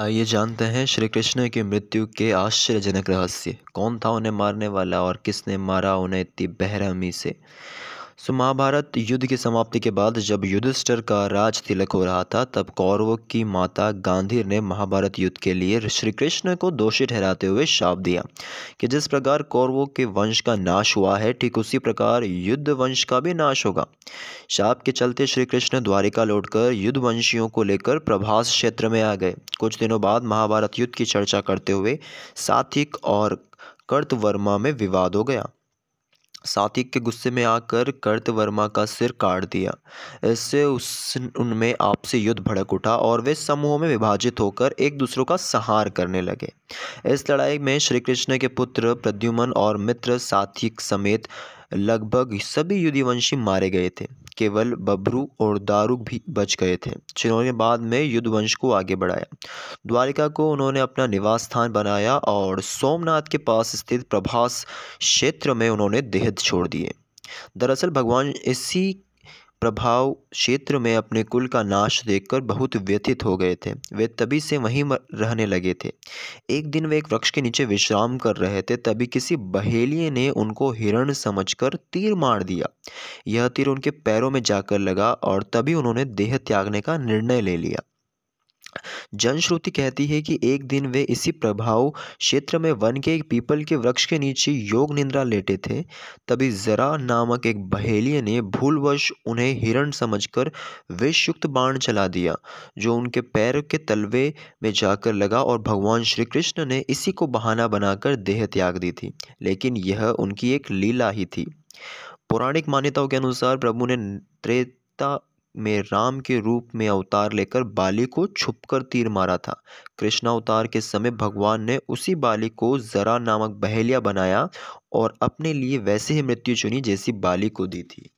आइए जानते हैं श्री कृष्ण की मृत्यु के आश्चर्यजनक रहस्य कौन था उन्हें मारने वाला और किसने मारा उन्हें इतनी बहरहमी से सो महाभारत युद्ध की समाप्ति के बाद जब युद्धस्टर का राज तिलक हो रहा था तब कौरव की माता गांधीर ने महाभारत युद्ध के लिए श्री कृष्ण को दोषी ठहराते हुए शाप दिया कि जिस प्रकार कौरवों के वंश का नाश हुआ है ठीक उसी प्रकार युद्ध वंश का भी नाश होगा शाप के चलते श्री कृष्ण द्वारिका लौटकर युद्ध वंशियों को लेकर प्रभास क्षेत्र में आ गए कुछ दिनों बाद महाभारत युद्ध की चर्चा करते हुए सात्विक और कर्तवर्मा में विवाद हो गया सातिक के गुस्से में आकर वर्मा का सिर काट दिया इससे उस उनमें आपसी युद्ध भड़क उठा और वे समूह में विभाजित होकर एक दूसरों का संहार करने लगे इस लड़ाई में श्री कृष्ण के पुत्र प्रद्युमन और मित्र सातिक समेत लगभग सभी युद्धवंशी मारे गए थे केवल बबरू और दारुक भी बच गए थे जिन्होंने बाद में युद्धवंश को आगे बढ़ाया द्वारिका को उन्होंने अपना निवास स्थान बनाया और सोमनाथ के पास स्थित प्रभास क्षेत्र में उन्होंने देहद छोड़ दिए दरअसल भगवान इसी प्रभाव क्षेत्र में अपने कुल का नाश देखकर बहुत व्यथित हो गए थे वे तभी से वहीं रहने लगे थे एक दिन वे एक वृक्ष के नीचे विश्राम कर रहे थे तभी किसी बहेलिए ने उनको हिरण समझकर तीर मार दिया यह तीर उनके पैरों में जाकर लगा और तभी उन्होंने देह त्यागने का निर्णय ले लिया जनश्रुति कहती है कि एक दिन वे इसी प्रभाव क्षेत्र में वन के एक पीपल के वृक्ष के नीचे योग निंद्रा लेटे थे तभी जरा नामक एक बहेलिए ने भूलवश उन्हें हिरण समझकर विषयुक्त बाण चला दिया जो उनके पैर के तलवे में जाकर लगा और भगवान श्री कृष्ण ने इसी को बहाना बनाकर देह त्याग दी थी लेकिन यह उनकी एक लीला ही थी पौराणिक मान्यताओं के अनुसार प्रभु ने त्रेता में राम के रूप में अवतार लेकर बाली को छुपकर तीर मारा था कृष्णावतार के समय भगवान ने उसी बाली को जरा नामक बहेलिया बनाया और अपने लिए वैसे ही मृत्यु चुनी जैसी बाली को दी थी